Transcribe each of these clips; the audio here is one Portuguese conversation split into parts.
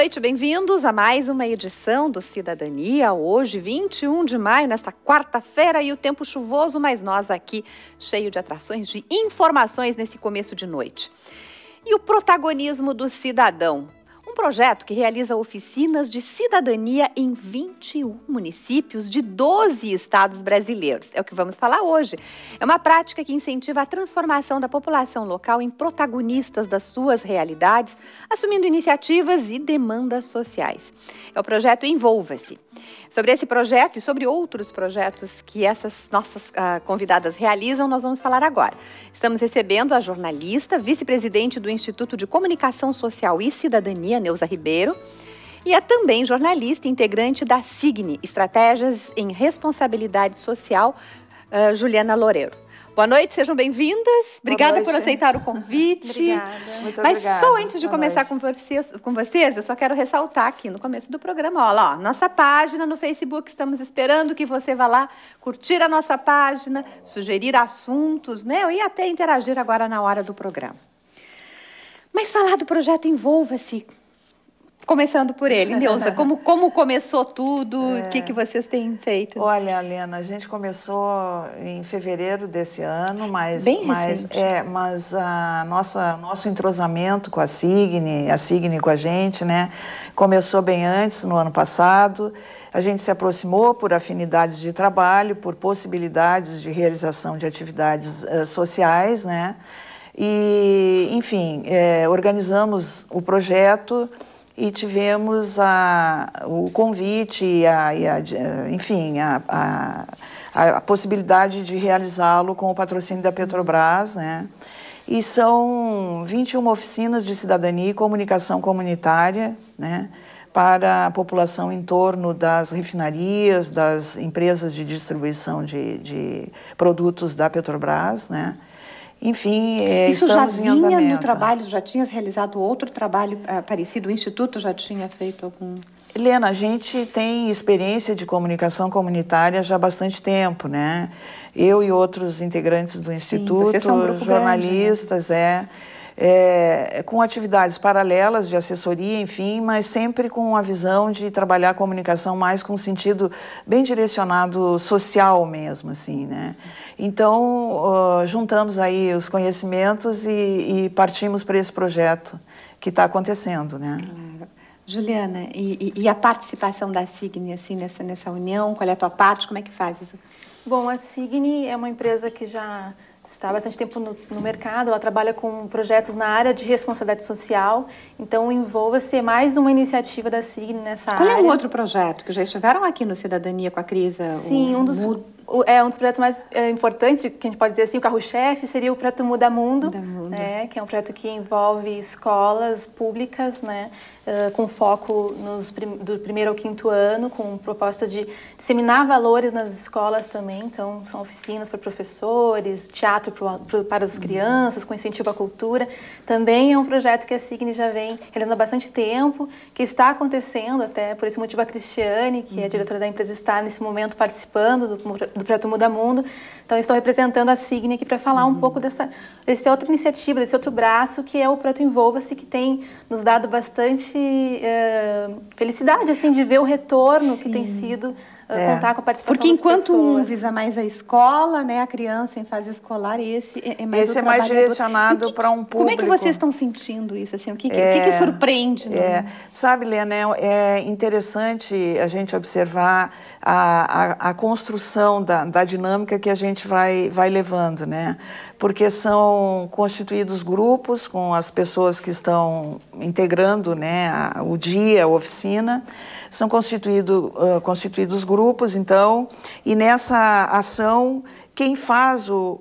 noite, bem-vindos a mais uma edição do Cidadania. Hoje, 21 de maio, nesta quarta-feira, e o tempo chuvoso, mas nós aqui cheio de atrações, de informações nesse começo de noite. E o protagonismo do cidadão? projeto que realiza oficinas de cidadania em 21 municípios de 12 estados brasileiros. É o que vamos falar hoje. É uma prática que incentiva a transformação da população local em protagonistas das suas realidades, assumindo iniciativas e demandas sociais. É o projeto Envolva-se. Sobre esse projeto e sobre outros projetos que essas nossas uh, convidadas realizam, nós vamos falar agora. Estamos recebendo a jornalista, vice-presidente do Instituto de Comunicação Social e Cidadania, Neuza Ribeiro. E é também jornalista integrante da Signe, Estratégias em Responsabilidade Social, uh, Juliana Loureiro. Boa noite, sejam bem-vindas. Obrigada noite. por aceitar o convite. obrigada. Muito Mas obrigada. só antes de Boa começar com vocês, com vocês, eu só quero ressaltar aqui no começo do programa, ó, lá, nossa página no Facebook, estamos esperando que você vá lá curtir a nossa página, sugerir assuntos, né, e até interagir agora na hora do programa. Mas falar do projeto Envolva-se Começando por ele, Neuza, como, como começou tudo? O é... que, que vocês têm feito? Olha, Lena, a gente começou em fevereiro desse ano, mas. Bem mas, É, mas a nossa, nosso entrosamento com a Signe, a Signe com a gente, né? Começou bem antes, no ano passado. A gente se aproximou por afinidades de trabalho, por possibilidades de realização de atividades uh, sociais, né? E, enfim, é, organizamos o projeto e tivemos a, o convite e a, e a enfim, a, a, a possibilidade de realizá-lo com o patrocínio da Petrobras, né? E são 21 oficinas de cidadania e comunicação comunitária, né? Para a população em torno das refinarias, das empresas de distribuição de, de produtos da Petrobras, né? Enfim, é, Isso já vinha no trabalho, já tinhas realizado outro trabalho uh, parecido? O Instituto já tinha feito algum... Helena, a gente tem experiência de comunicação comunitária já há bastante tempo, né? Eu e outros integrantes do Sim, Instituto, jornalistas, grande, né? é é, com atividades paralelas de assessoria, enfim, mas sempre com a visão de trabalhar a comunicação mais com um sentido bem direcionado social mesmo, assim, né? Então, uh, juntamos aí os conhecimentos e, e partimos para esse projeto que está acontecendo, né? Claro. Juliana, e, e, a participação da Signe assim, nessa, nessa união? Qual é a tua parte? Como é que faz isso? Bom, a Signi é uma empresa que já está há bastante tempo no, no, mercado, ela trabalha com projetos na área de responsabilidade social, então envolva-se é mais uma iniciativa da Signi nessa Qual é área. Qual é um outro projeto que já estiveram aqui no Cidadania com a crise? Sim, um dos é um dos projetos mais é, importantes, que a gente pode dizer assim, o carro-chefe seria o projeto Muda Mundo, Muda Mundo. Né, que é um projeto que envolve escolas públicas, né, uh, com foco nos prim, do primeiro ao quinto ano, com proposta de disseminar valores nas escolas também. Então, são oficinas para professores, teatro pro, pro, para as uhum. crianças, com incentivo à cultura. Também é um projeto que a Signe já vem realizando há bastante tempo, que está acontecendo, até por esse motivo a Cristiane, que é uhum. é diretora da empresa, está nesse momento participando do do projeto Muda Mundo. Então, estou representando a Signe aqui para falar uhum. um pouco dessa desse outra iniciativa, desse outro braço que é o projeto Envolva-se, que tem nos dado bastante uh, felicidade assim de ver o retorno Sim. que tem sido é. contar com a participação Porque enquanto um visa mais a escola, né, a criança em fase escolar, esse é, é mais Esse é mais direcionado para um público. Como é que vocês estão sentindo isso? Assim, o que, é, que, que, que é, surpreende? Né? É. Sabe, Leonel, é, é interessante a gente observar a, a, a construção da, da, dinâmica que a gente vai, vai levando, né? Porque são constituídos grupos com as pessoas que estão integrando né, a, o dia, a oficina, são constituído, uh, constituídos grupos grupos, então, e nessa ação quem faz o,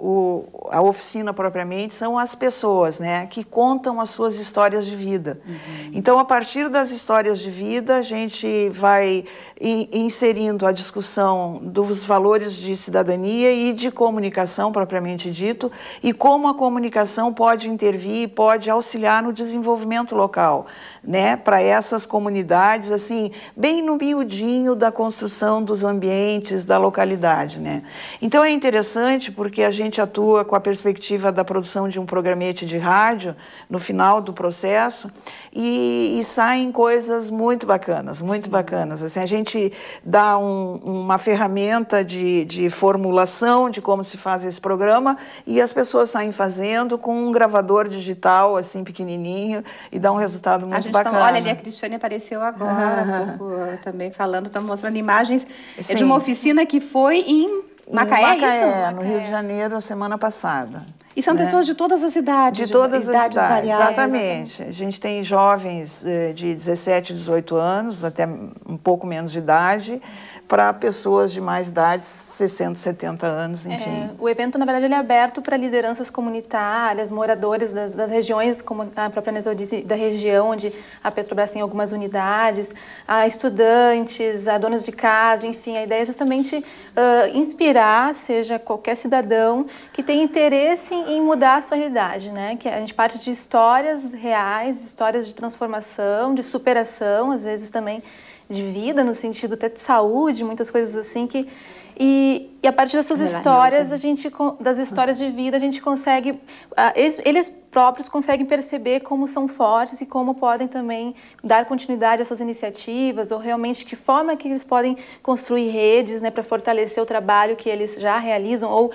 o, a oficina propriamente são as pessoas, né? Que contam as suas histórias de vida. Uhum. Então, a partir das histórias de vida, a gente vai inserindo a discussão dos valores de cidadania e de comunicação propriamente dito e como a comunicação pode intervir e pode auxiliar no desenvolvimento local, né? Para essas comunidades, assim, bem no miudinho da construção dos ambientes da localidade, né? Então, é interessante interessante porque a gente atua com a perspectiva da produção de um programete de rádio no final do processo e, e saem coisas muito bacanas, muito bacanas. Assim, a gente dá um, uma ferramenta de, de formulação de como se faz esse programa e as pessoas saem fazendo com um gravador digital assim pequenininho e dá um resultado muito a gente bacana. Tá, olha ali a Cristiane apareceu agora, ah. pouco também falando, estamos mostrando imagens Sim. É de uma oficina que foi em Macaé, Macaé, é isso? no Rio de Janeiro, semana passada. E são né? pessoas de todas as idades, de todas de, as idades, idades variais, né? exatamente. A gente tem jovens eh, de 17, 18 anos, até um pouco menos de idade, para pessoas de mais idade, 60, 70 anos, é, enfim. É, o evento, na verdade, ele é aberto para lideranças comunitárias, moradores das, das, regiões, como a própria Nesel disse, da região onde a Petrobras tem algumas unidades, a estudantes, a donas de casa, enfim. A ideia é justamente uh, inspirar, seja qualquer cidadão que tem interesse em mudar a sua realidade, né? Que a gente parte de histórias reais, histórias de transformação, de superação, às vezes também de vida, no sentido até de saúde, muitas coisas assim que e, e a partir dessas histórias, a gente das histórias de vida, a gente consegue ah, eles, eles próprios conseguem perceber como são fortes e como podem também dar continuidade às suas iniciativas ou realmente que forma que eles podem construir redes né, para fortalecer o trabalho que eles já realizam ou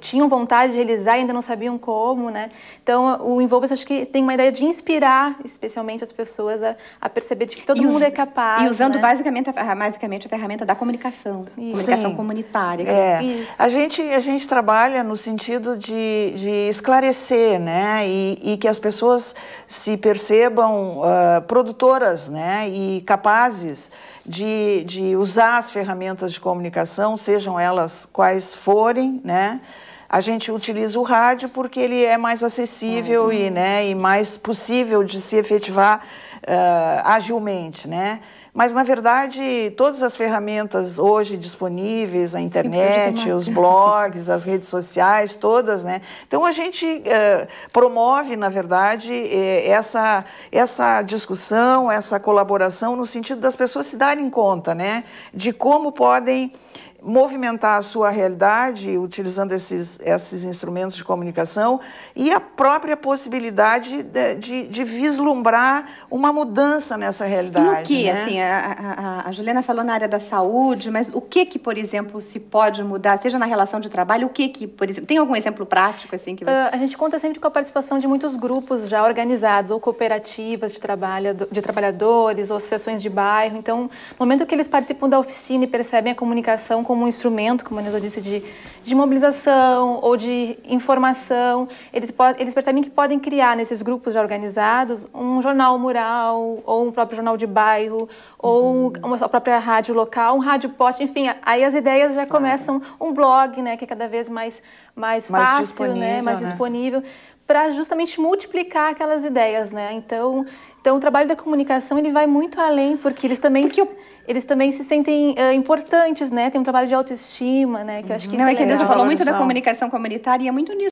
tinham vontade de realizar e ainda não sabiam como. Né? Então, o Envolvas acho que tem uma ideia de inspirar especialmente as pessoas a, a perceber de que todo e mundo us, é capaz. E usando né? basicamente, a, basicamente a ferramenta da comunicação, Isso. comunicação Sim. comunitária. É. A, gente, a gente trabalha no sentido de, de esclarecer né? E e, que as pessoas se percebam uh, produtoras né, e capazes de, de usar as ferramentas de comunicação, sejam elas quais forem, né? a gente utiliza o rádio porque ele é mais acessível uhum. e, né, e mais possível de se efetivar uh, agilmente, né? Mas, na verdade, todas as ferramentas hoje disponíveis, a internet, os blogs, as redes sociais, todas, né? Então, a gente uh, promove, na verdade, eh, essa, essa discussão, essa colaboração no sentido das pessoas se darem conta, né? De como podem movimentar a sua realidade utilizando esses, esses instrumentos de comunicação e a própria possibilidade de, de, de vislumbrar uma mudança nessa realidade. E o que, né? assim, a, a, a, Juliana falou na área da saúde, mas o que que, por exemplo, se pode mudar, seja na relação de trabalho, o que que, por exemplo, tem algum exemplo prático, assim? Que... Uh, a gente conta sempre com a participação de muitos grupos já organizados, ou cooperativas de, trabalho, de trabalhadores, ou associações de bairro. Então, no momento que eles participam da oficina e percebem a comunicação como como um instrumento, como a Neuza disse, de, de mobilização ou de informação. Eles, eles percebem que podem criar nesses grupos já organizados um jornal mural, ou um próprio jornal de bairro, ou uhum. uma a própria rádio local, um rádio post, enfim, aí as ideias já começam, um blog, né, que é cada vez mais, mais, mais fácil, né, mais né? disponível para justamente multiplicar aquelas ideias, né? Então, então o trabalho da comunicação ele vai muito além porque eles também porque eu... se, eles também se sentem uh, importantes, né? Tem um trabalho de autoestima, né? Que eu acho que uhum. não é, é que a é gente falou muito da comunicação comunitária e é muito nisso